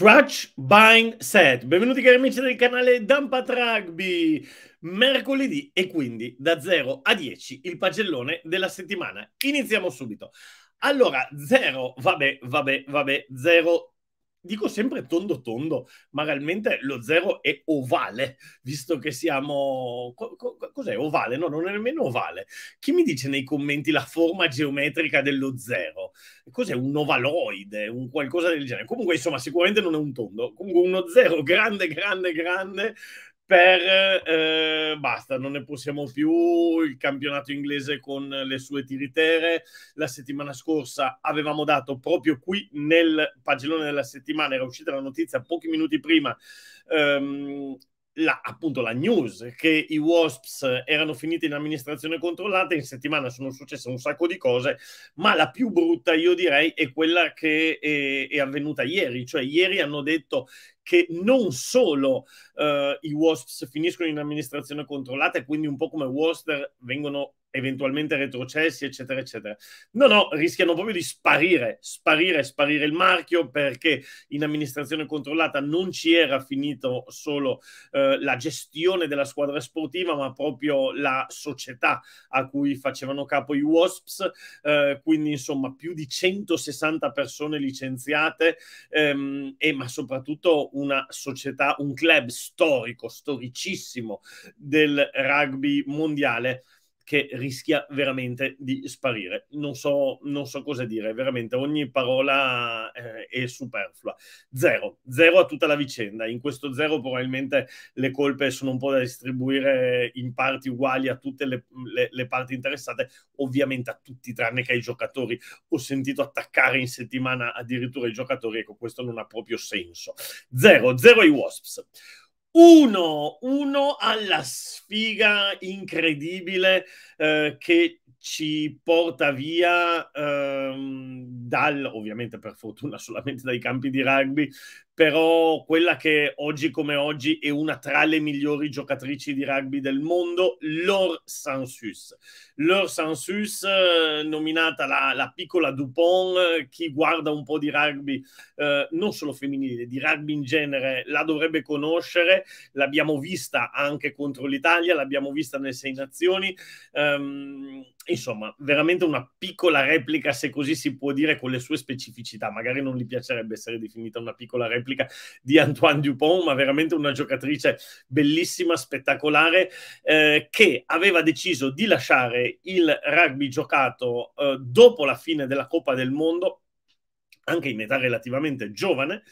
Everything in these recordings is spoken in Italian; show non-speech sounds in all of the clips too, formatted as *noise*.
Crutch Bind Set. Benvenuti cari amici del canale Dampa Rugby. Mercoledì e quindi da 0 a 10 il pagellone della settimana. Iniziamo subito. Allora, 0, vabbè, vabbè, vabbè, 0 dico sempre tondo tondo, ma realmente lo zero è ovale, visto che siamo... cos'è ovale? No, non è nemmeno ovale. Chi mi dice nei commenti la forma geometrica dello zero? Cos'è un ovaloide, un qualcosa del genere? Comunque, insomma, sicuramente non è un tondo. Comunque uno zero grande, grande, grande per eh, basta, non ne possiamo più, il campionato inglese con le sue tiritere. La settimana scorsa avevamo dato proprio qui nel pagellone della settimana, era uscita la notizia pochi minuti prima, ehm, la, appunto la news che i Wasps erano finiti in amministrazione controllata, in settimana sono successe un sacco di cose, ma la più brutta io direi è quella che è, è avvenuta ieri, cioè ieri hanno detto che non solo uh, i Wasps finiscono in amministrazione controllata e quindi un po' come Worcester vengono eventualmente retrocessi, eccetera, eccetera. No, no, rischiano proprio di sparire, sparire, sparire il marchio perché in amministrazione controllata non ci era finito solo eh, la gestione della squadra sportiva, ma proprio la società a cui facevano capo i Wasps, eh, quindi insomma più di 160 persone licenziate, ehm, e ma soprattutto una società, un club storico, storicissimo del rugby mondiale che rischia veramente di sparire. Non so, non so cosa dire, veramente ogni parola eh, è superflua. Zero, zero a tutta la vicenda. In questo zero probabilmente le colpe sono un po' da distribuire in parti uguali a tutte le, le, le parti interessate, ovviamente a tutti tranne che ai giocatori. Ho sentito attaccare in settimana addirittura i giocatori, ecco questo non ha proprio senso. Zero, zero ai Wasps. 1-1 alla sfiga incredibile eh, che ci porta via ehm, dal, ovviamente per fortuna *laughs* solamente dai campi di rugby, però quella che oggi come oggi è una tra le migliori giocatrici di rugby del mondo, Laure Sansus. Laure Sansus, eh, nominata la, la, piccola Dupont, eh, chi guarda un po' di rugby, eh, non solo femminile, di rugby in genere, la dovrebbe conoscere, l'abbiamo vista anche contro l'Italia, l'abbiamo vista nelle Sei Nazioni, um, insomma, veramente una piccola replica, se così si può dire, con le sue specificità, magari non gli piacerebbe essere definita una piccola replica, replica di Antoine Dupont, ma veramente una giocatrice bellissima, spettacolare, eh, che aveva deciso di lasciare il rugby giocato eh, dopo la fine della Coppa del Mondo, anche in età relativamente giovane.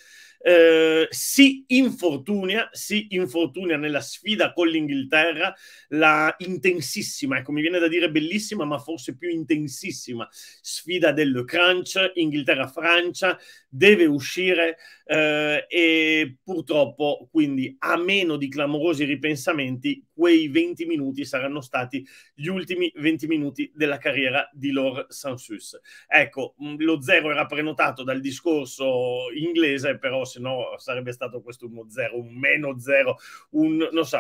Eh, si infortunia, si infortunia nella sfida con l'Inghilterra, la intensissima, ecco mi viene da dire bellissima, ma forse più intensissima sfida del crunch Inghilterra-Francia, deve uscire eh, e purtroppo, quindi, a meno di clamorosi ripensamenti, quei 20 minuti saranno stati gli ultimi 20 minuti della carriera di Lor Sansus. Ecco, mm, lo zero era prenotato dal discorso inglese, però se no sarebbe stato questo uno zero, un meno zero, un, non so.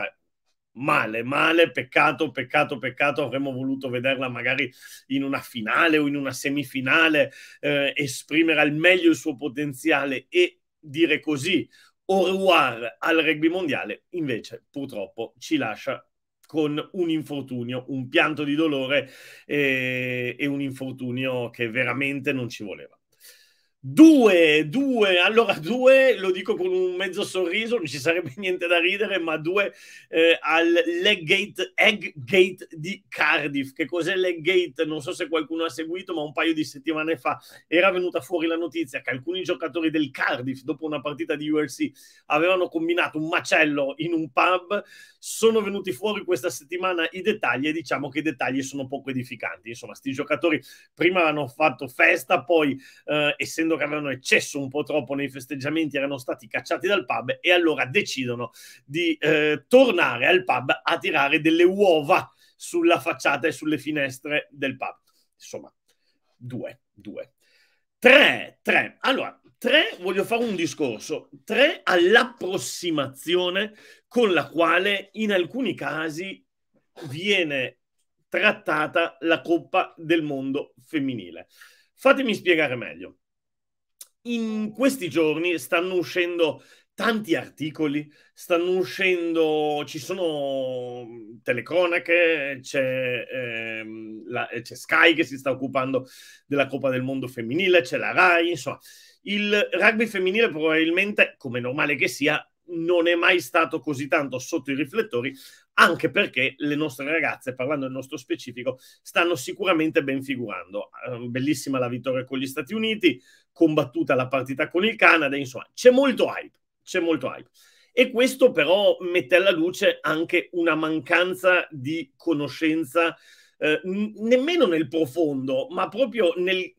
male, male, peccato, peccato, peccato, avremmo voluto vederla magari in una finale o in una semifinale, eh, esprimere al meglio il suo potenziale e dire così au revoir al rugby mondiale, invece purtroppo ci lascia con un infortunio, un pianto di dolore eh, e un infortunio che veramente non ci voleva. Due, due, allora due, lo dico con un mezzo sorriso, non ci sarebbe *laughs* niente da ridere, ma due eh, al Leggate, gate di Cardiff. Che cos'è Leggate? Non so se qualcuno ha seguito, ma un paio di settimane fa era venuta fuori la notizia che alcuni giocatori del Cardiff, dopo una partita di UFC, avevano combinato un macello in un pub. Sono venuti fuori questa settimana i dettagli e diciamo che i dettagli sono poco edificanti. Insomma, sti giocatori prima hanno fatto festa, poi eh, essendo dicendo che avevano eccesso un po' troppo nei festeggiamenti, erano stati cacciati dal pub e allora decidono di eh, tornare al pub a tirare delle uova sulla facciata e sulle finestre del pub. Insomma, due, due. Tre, tre. Allora, tre, voglio fare un discorso. Tre all'approssimazione con la quale in alcuni casi viene trattata la Coppa del Mondo femminile. Fatemi spiegare meglio in questi giorni stanno uscendo tanti articoli, stanno uscendo, ci sono telecronache, c'è, ehm, la, c'è, Sky che si sta occupando della Coppa del Mondo femminile, c'è la RAI, insomma, il rugby femminile probabilmente, come normale che sia, non è mai stato così tanto sotto i riflettori, anche perché le nostre ragazze, parlando del nostro specifico, stanno sicuramente ben figurando. Ehm, bellissima la vittoria con gli Stati Uniti, combattuta la partita con il Canada, insomma, c'è molto hype, c'è molto hype. E questo però mette alla luce anche una mancanza di conoscenza, eh, nemmeno nel profondo, ma proprio nel,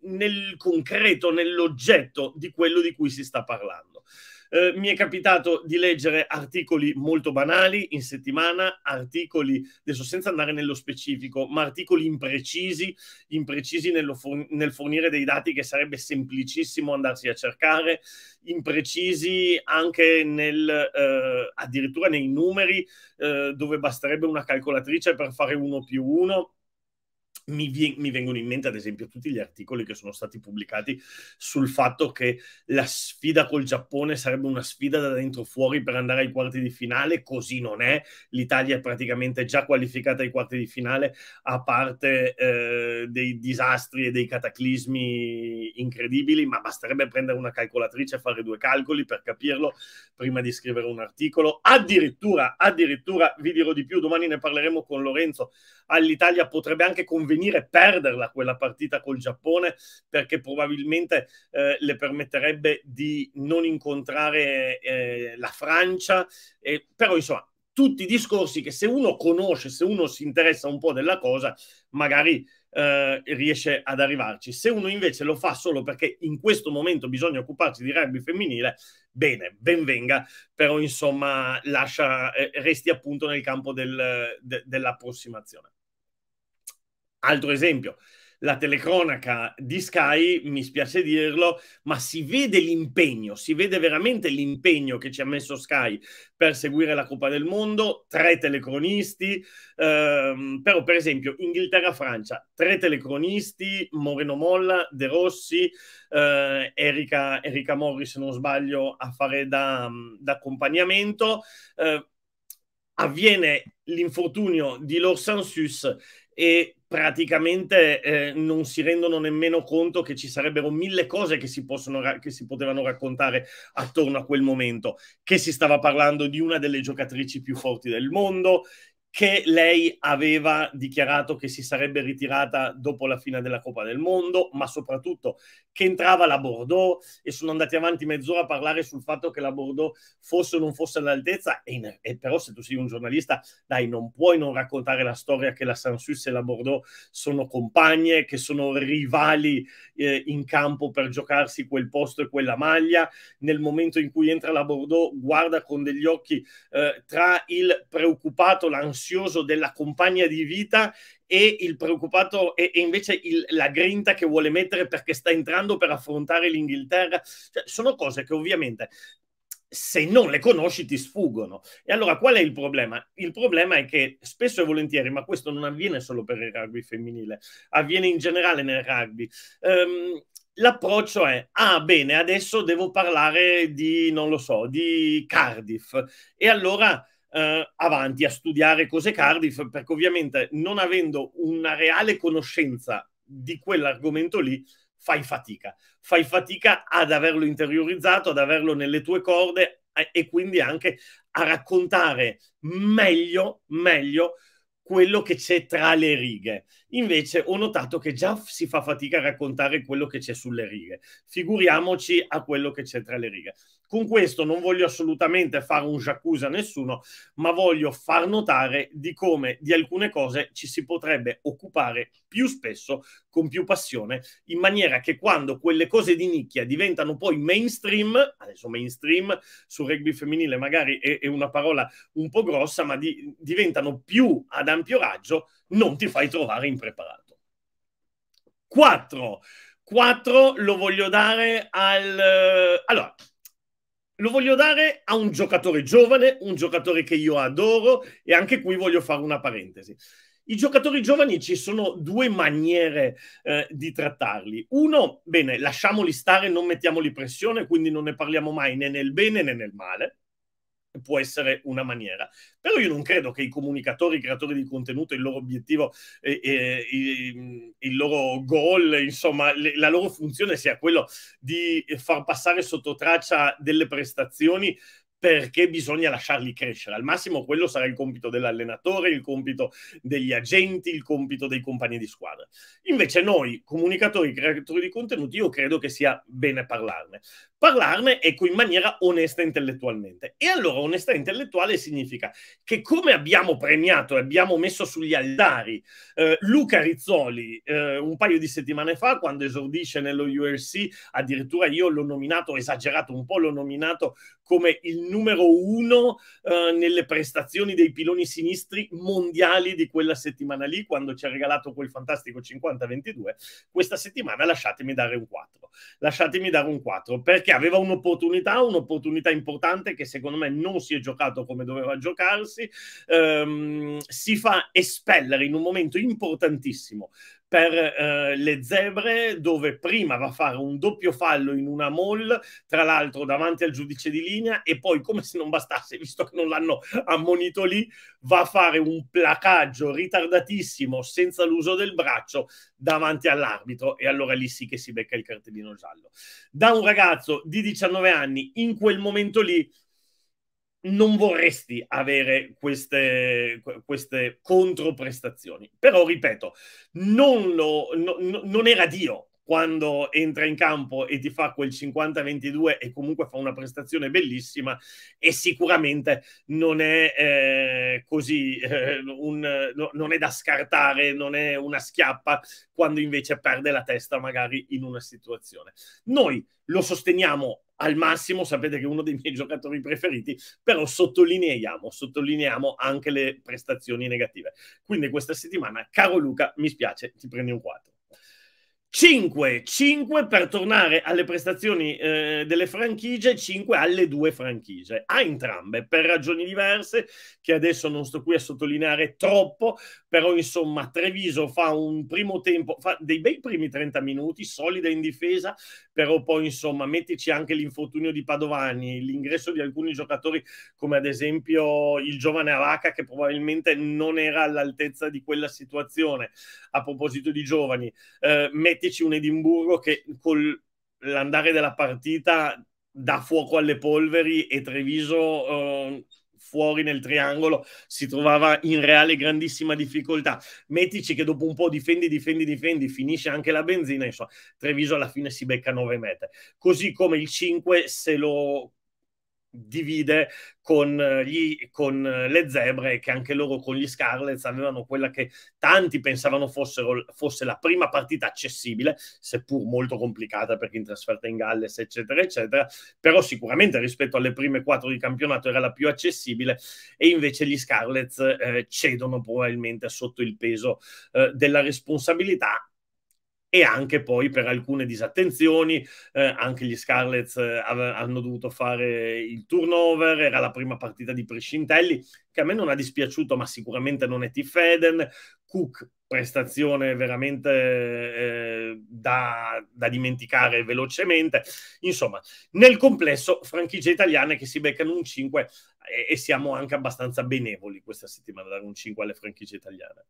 nel concreto, nell'oggetto di quello di cui si sta parlando. Eh, mi è capitato di leggere articoli molto banali in settimana, articoli, adesso senza andare nello specifico, ma articoli imprecisi, imprecisi for- nel fornire dei dati che sarebbe semplicissimo andarsi a cercare, imprecisi anche nel, eh, addirittura nei numeri, eh, dove basterebbe una calcolatrice per fare uno più uno mi, vi- mi, vengono in mente ad esempio tutti gli articoli che sono stati pubblicati sul fatto che la sfida col Giappone sarebbe una sfida da dentro fuori per andare ai quarti di finale, così non è, l'Italia è praticamente già qualificata ai quarti di finale a parte eh, dei disastri e dei cataclismi incredibili, ma basterebbe prendere una calcolatrice e fare due calcoli per capirlo prima di scrivere un articolo, addirittura, addirittura vi dirò di più, domani ne parleremo con Lorenzo, all'Italia potrebbe anche convincere venire perderla quella partita col Giappone perché probabilmente eh, le permetterebbe di non incontrare eh, la Francia, eh, però insomma tutti i discorsi che se uno conosce, se uno si interessa un po' della cosa, magari eh, riesce ad arrivarci. Se uno invece lo fa solo perché in questo momento bisogna occuparsi di rugby femminile, bene, ben venga, però insomma lascia, eh, resti appunto nel campo del, de, dell'approssimazione. Altro esempio, la telecronaca di Sky, mi spiace dirlo, ma si vede l'impegno, si vede veramente l'impegno che ci ha messo Sky per seguire la Coppa del Mondo, tre telecronisti, ehm, però per esempio Inghilterra-Francia, tre telecronisti, Moreno Molla, De Rossi, eh, Erika, Erika Morris, se non sbaglio, a fare da, da accompagnamento. Eh, avviene l'infortunio di Lorsansus e praticamente eh, non si rendono nemmeno conto che ci sarebbero mille cose che si, possono, che si potevano raccontare attorno a quel momento, che si stava parlando di una delle giocatrici più forti del mondo, che lei aveva dichiarato che si sarebbe ritirata dopo la fine della Coppa del Mondo, ma soprattutto che entrava la Bordeaux e sono andati avanti mezz'ora a parlare sul fatto che la Bordeaux fosse o non fosse all'altezza. E, in, e però se tu sei un giornalista, dai, non puoi non raccontare la storia che la Sansus e la Bordeaux sono compagne, che sono rivali eh, in campo per giocarsi quel posto e quella maglia. Nel momento in cui entra la Bordeaux, guarda con degli occhi eh, tra il preoccupato, l'ansioso, ansioso della compagna di vita e il preoccupato e, e invece il, la grinta che vuole mettere perché sta entrando per affrontare l'Inghilterra. Cioè, sono cose che ovviamente se non le conosci ti sfuggono. E allora qual è il problema? Il problema è che spesso e volentieri, ma questo non avviene solo per il rugby femminile, avviene in generale nel rugby. Um, l'approccio è, ah bene, adesso devo parlare di, non lo so, di Cardiff. E allora eh, avanti a studiare cose Cardiff, perché ovviamente non avendo una reale conoscenza di quell'argomento lì, fai fatica. Fai fatica ad averlo interiorizzato, ad averlo nelle tue corde e quindi anche a raccontare meglio, meglio quello che c'è tra le righe. Invece ho notato che già si fa fatica a raccontare quello che c'è sulle righe. Figuriamoci a quello che c'è tra le righe. Con questo non voglio assolutamente fare un jacuzzi a nessuno, ma voglio far notare di come di alcune cose ci si potrebbe occupare più spesso, con più passione, in maniera che quando quelle cose di nicchia diventano poi mainstream, adesso mainstream sul rugby femminile magari è, è una parola un po' grossa, ma di, diventano più ad ampio raggio, non ti fai trovare in impreparato. 4. 4 lo voglio dare al... Eh, allora, lo voglio dare a un giocatore giovane, un giocatore che io adoro e anche qui voglio fare una parentesi. I giocatori giovani ci sono due maniere eh, di trattarli. Uno, bene, lasciamoli stare, non mettiamoli pressione, quindi non ne parliamo mai né nel bene né nel male può essere una maniera. Però io non credo che i comunicatori, i creatori di contenuto, il loro obiettivo, eh, eh, il, loro goal, insomma, le, la loro funzione sia quello di far passare sotto traccia delle prestazioni perché bisogna lasciarli crescere. Al massimo quello sarà il compito dell'allenatore, il compito degli agenti, il compito dei compagni di squadra. Invece noi, comunicatori, creatori di contenuti, io credo che sia bene parlarne. Parlarne, ecco, in maniera onesta intellettualmente. E allora onestà intellettuale significa che come abbiamo premiato e abbiamo messo sugli altari eh, Luca Rizzoli eh, un paio di settimane fa, quando esordisce nello URC, addirittura io l'ho nominato, esagerato un po', l'ho nominato come il numero uno eh, nelle prestazioni dei piloni sinistri mondiali di quella settimana lì, quando ci ha regalato quel fantastico 50-22. Questa settimana lasciatemi dare un 4 lasciatemi dare un 4, perché aveva un'opportunità, un'opportunità importante che secondo me non si è giocato come doveva giocarsi, ehm, si fa espellere in un momento importantissimo per eh, le zebre dove prima va a fare un doppio fallo in una mall, tra l'altro davanti al giudice di linea e poi come se non bastasse, visto che non l'hanno ammonito lì, va a fare un placaggio ritardatissimo senza l'uso del braccio davanti all'arbitro e allora lì sì che si becca il cartellino cartellino giallo. Da un ragazzo di 19 anni, in quel momento lì, non vorresti avere queste, queste controprestazioni. Però, ripeto, non, lo, no, no, non era Dio quando entra in campo e ti fa quel 50-22 e comunque fa una prestazione bellissima e sicuramente non è eh, così, eh, un, no, non è da scartare, non è una schiappa quando invece perde la testa magari in una situazione. Noi lo sosteniamo al massimo, sapete che è uno dei miei *laughs* giocatori preferiti, però sottolineiamo, sottolineiamo anche le prestazioni negative. Quindi questa settimana, caro Luca, mi spiace, ti prendi un 4. 5, 5 per tornare alle prestazioni eh, delle franchigie, 5 alle due franchigie, a entrambe, per ragioni diverse, che adesso non sto qui a sottolineare troppo, però insomma Treviso fa un primo tempo, fa dei bei primi 30 minuti, solida in difesa, però poi insomma mettici anche l'infortunio di Padovani, l'ingresso di alcuni giocatori come ad esempio il giovane Avaca che probabilmente non era all'altezza di quella situazione a proposito di giovani, eh, mettici un Edimburgo che con l'andare della partita dà fuoco alle polveri e Treviso... Eh, fuori nel triangolo si trovava in reale grandissima difficoltà. Mettici che dopo un po' difendi, difendi, difendi, finisce anche la benzina, insomma, Treviso alla fine si becca 9 metri. Così come il 5 se lo divide con, eh, gli, con, eh, le zebre che anche loro con gli Scarlets avevano quella che tanti pensavano fossero, fosse la prima partita accessibile, seppur molto complicata perché in trasferta in Galles eccetera eccetera, però sicuramente rispetto alle prime quattro di campionato era la più accessibile e invece gli Scarlets eh, cedono probabilmente sotto il peso eh, della responsabilità e anche poi per alcune disattenzioni, eh, anche gli Scarlets eh, hanno dovuto fare il turnover, era la prima partita di Priscintelli, che a me non ha dispiaciuto, ma sicuramente non è Tifeden, Cook prestazione veramente eh, da, da, dimenticare velocemente. Insomma, nel complesso, franchigie italiane che si beccano un 5 e, e siamo anche abbastanza benevoli questa settimana, dare un 5 alle franchigie italiane.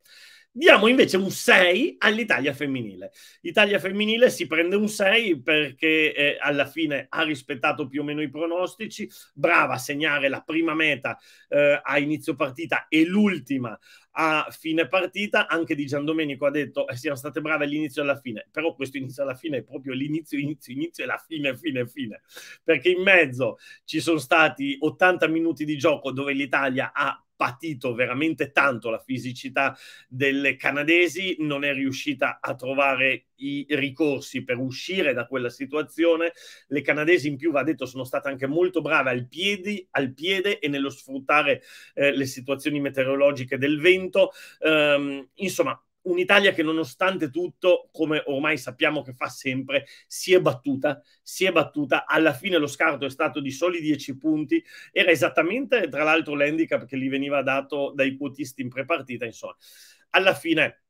Diamo invece un 6 all'Italia femminile. Italia femminile si prende un 6 perché eh, alla fine ha rispettato più o meno i pronostici, brava a segnare la prima meta eh, a inizio partita e l'ultima a fine partita. Anche di Gian Domenico ha detto eh, siano state brave all'inizio e alla fine, però questo inizio alla fine è proprio l'inizio, inizio, inizio e la fine, fine, fine, perché in mezzo ci sono stati 80 minuti momenti di gioco dove l'Italia ha patito veramente tanto la fisicità delle canadesi, non è riuscita a trovare i ricorsi per uscire da quella situazione. Le canadesi in più, va detto, sono state anche molto brave al, piedi, al piede e nello sfruttare eh, le situazioni meteorologiche del vento. Ehm, insomma, un'Italia che nonostante tutto, come ormai sappiamo che fa sempre, si è battuta, si è battuta, alla fine lo scarto è stato di soli 10 punti, era esattamente tra l'altro l'handicap che gli veniva dato dai quotisti in prepartita, insomma. Alla fine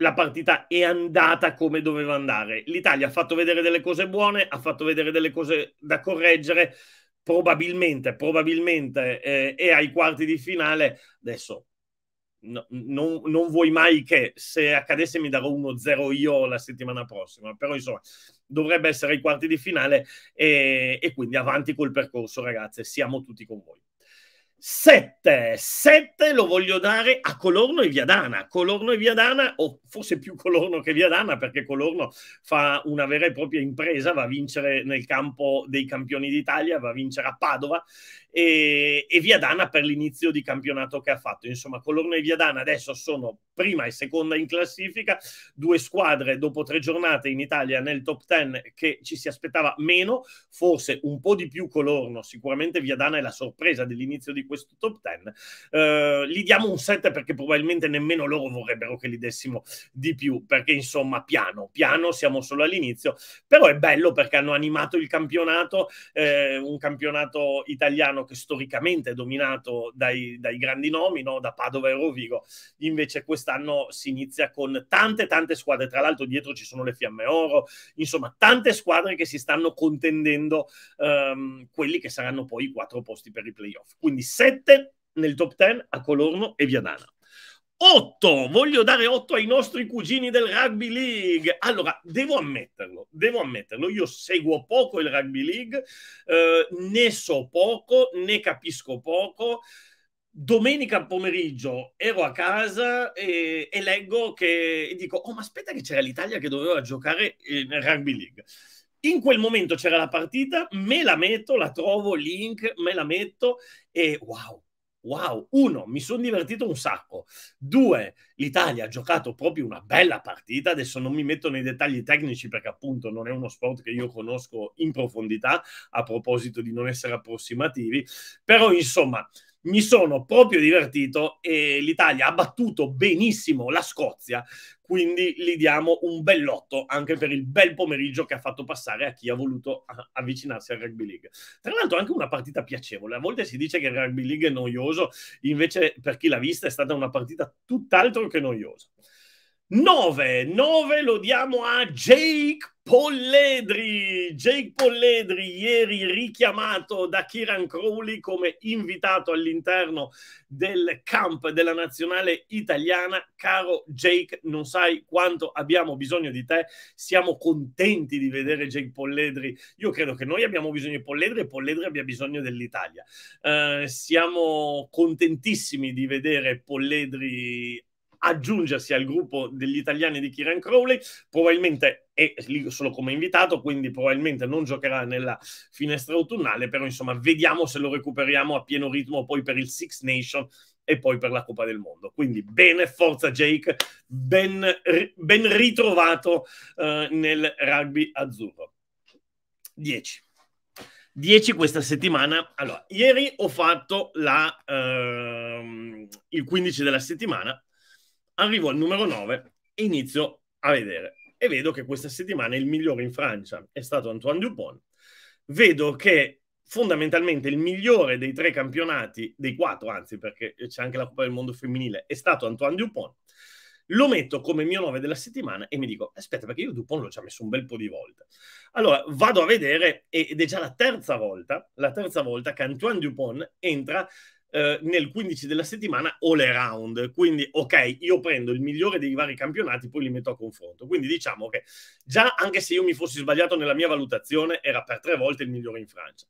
la partita è andata come doveva andare. L'Italia ha fatto vedere delle cose buone, ha fatto vedere delle cose da correggere, probabilmente, probabilmente eh, è ai quarti di finale. Adesso no, non, non, vuoi mai che se accadesse mi darò uno 0 io la settimana prossima, però insomma dovrebbe essere i quarti di finale e, e quindi avanti col percorso ragazze, siamo tutti con voi. 7, 7 lo voglio dare a Colorno e Viadana. Colorno e Viadana, o forse più Colorno che Viadana, perché Colorno fa una vera e propria impresa, va a vincere nel campo dei campioni d'Italia, va a vincere a Padova e, e Viadana per l'inizio di campionato che ha fatto. Insomma, Colorno e Viadana adesso sono prima e seconda in classifica, due squadre dopo tre giornate in Italia nel top 10 che ci si aspettava meno, forse un po' di più Colorno, sicuramente Viadana è la sorpresa dell'inizio di questo top 10. Uh, eh, gli diamo un 7 perché probabilmente nemmeno loro vorrebbero che li dessimo di più, perché insomma piano, piano siamo solo all'inizio, però è bello perché hanno animato il campionato, eh, un campionato italiano che storicamente è dominato dai, dai grandi nomi, no? da Padova e Rovigo, invece quest'anno si inizia con tante tante squadre, tra l'altro dietro ci sono le Fiamme Oro, insomma tante squadre che si stanno contendendo ehm, quelli che saranno poi i quattro posti per i playoff. Quindi 7 nel top 10 a Colorno e Viadana. 8, voglio dare 8 ai nostri cugini del rugby league. Allora, devo ammetterlo, devo ammetterlo, io seguo poco il rugby league, eh, ne so poco, ne capisco poco. Domenica pomeriggio ero a casa e, e leggo che e dico, oh ma aspetta che c'era l'Italia che doveva giocare in eh, rugby league in quel momento c'era la partita, me la metto, la trovo, link, me la metto e wow, Wow, uno, mi sono divertito un sacco. Due, l'Italia ha giocato proprio una bella partita. Adesso non mi metto nei dettagli tecnici perché appunto non è uno sport che io conosco in profondità, a proposito di non essere approssimativi. Però insomma, mi sono proprio divertito e l'Italia ha battuto benissimo la Scozia quindi gli diamo un bell'otto anche per il bel pomeriggio che ha fatto passare a chi ha voluto avvicinarsi al rugby league. Tra l'altro anche una partita piacevole, a volte si dice che il rugby league è noioso, invece per chi l'ha vista è stata una partita tutt'altro che noiosa. 9, 9 lo diamo a Jake Polledri. Jake Polledri ieri richiamato da Kiran Crowley come invitato all'interno del camp della nazionale italiana. Caro Jake, non sai quanto abbiamo bisogno di te. Siamo contenti di vedere Jake Polledri. Io credo che noi abbiamo bisogno di Polledri e Polledri abbia bisogno dell'Italia. Eh, siamo contentissimi di vedere Polledri aggiungersi al gruppo degli italiani di Kieran Crowley, probabilmente è lì solo come invitato, quindi probabilmente non giocherà nella finestra autunnale, però insomma vediamo se lo recuperiamo a pieno ritmo poi per il Six Nation e poi per la Coppa del Mondo. Quindi bene, forza Jake, ben, ben ritrovato eh, nel rugby azzurro. 10. 10 questa settimana. Allora, ieri ho fatto la, ehm, il 15 della settimana, arrivo al numero 9 e inizio a vedere. E vedo che questa settimana il migliore in Francia è stato Antoine Dupont. Vedo che fondamentalmente il migliore dei tre campionati, dei quattro anzi, perché c'è anche la Coppa del Mondo femminile, è stato Antoine Dupont. Lo metto come mio 9 della settimana e mi dico, aspetta, perché io Dupont l'ho già messo un bel po' di volte. Allora, vado a vedere ed è già la terza volta, la terza volta che Antoine Dupont entra eh, nel 15 della settimana all around. Quindi, ok, io prendo il migliore dei vari campionati, poi li metto a confronto. Quindi diciamo che già anche se io mi fossi sbagliato nella mia valutazione, era per tre volte il migliore in Francia.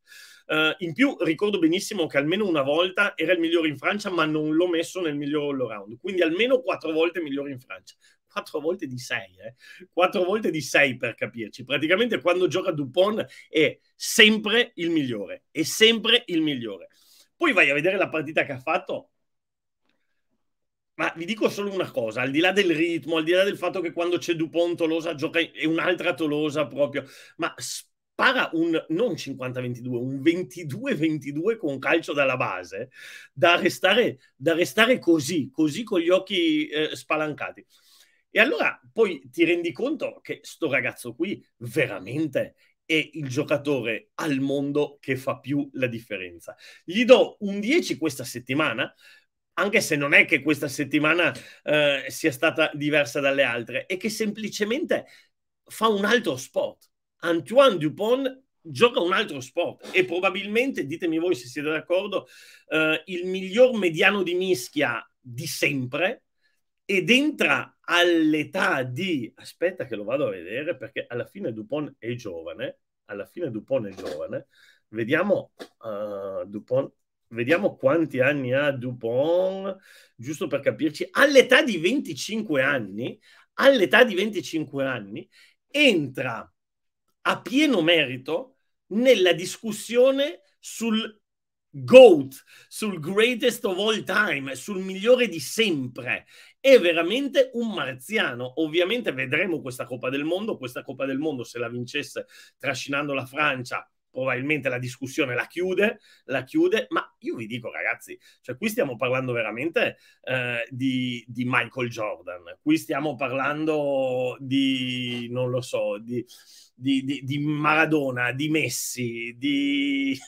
Uh, in più ricordo benissimo che almeno una volta era il migliore in Francia, ma non l'ho messo nel migliore all around, quindi almeno quattro volte migliore in Francia. Quattro volte di sei, eh? Quattro volte di sei per capirci. Praticamente quando gioca Dupont è sempre il migliore, è sempre il migliore. Poi vai a vedere la partita che ha fatto. Ma vi dico solo una cosa, al di là del ritmo, al di là del fatto che quando c'è Dupont Tolosa gioca è un'altra Tolosa proprio, ma spara un non 50-22, un 22-22 con calcio dalla base, da restare, da restare così, così con gli occhi eh, spalancati. E allora poi ti rendi conto che sto ragazzo qui veramente è il giocatore al mondo che fa più la differenza. Gli do un 10 questa settimana, anche se non è che questa settimana eh, sia stata diversa dalle altre, è che semplicemente fa un altro sport. Antoine Dupont gioca un altro sport e probabilmente, ditemi voi se siete d'accordo, eh, il miglior mediano di mischia di sempre ed entra all'età di aspetta che lo vado a vedere perché alla fine Dupont è giovane alla fine Dupont è giovane vediamo uh, Dupont vediamo quanti anni ha Dupont giusto per capirci all'età di 25 anni all'età di 25 anni entra a pieno merito nella discussione sul GOAT, sul greatest of all time, sul migliore di sempre è veramente un marziano. Ovviamente vedremo questa Coppa del Mondo, questa Coppa del Mondo se la vincesse trascinando la Francia probabilmente la discussione la chiude, la chiude, ma io vi dico ragazzi, cioè qui stiamo parlando veramente eh, di, di, Michael Jordan, qui stiamo parlando di, non lo so, di, di, di Maradona, di Messi, di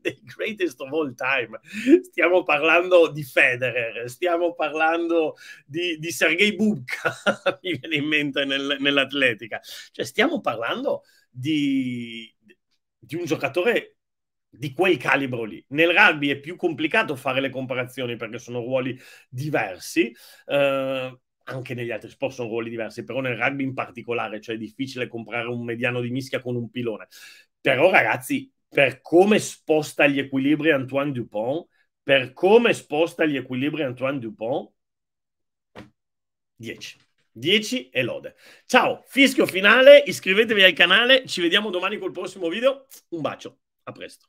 The *laughs* greatest of all time, stiamo parlando di Federer, stiamo parlando di, Sergei Bubka, *laughs* mi viene in mente nel, nell'atletica, cioè stiamo parlando di di un giocatore di quel calibro lì. Nel rugby è più complicato fare le comparazioni perché sono ruoli diversi. Eh, anche negli altri sport sono ruoli diversi, però nel rugby in particolare, cioè è difficile comprare un mediano di mischia con un pilone. Però ragazzi, per come sposta gli equilibri Antoine Dupont, per come sposta gli equilibri Antoine Dupont, 10. 10 e lode. Ciao, fischio finale, iscrivetevi al canale, ci vediamo domani col prossimo video. Un bacio, a presto.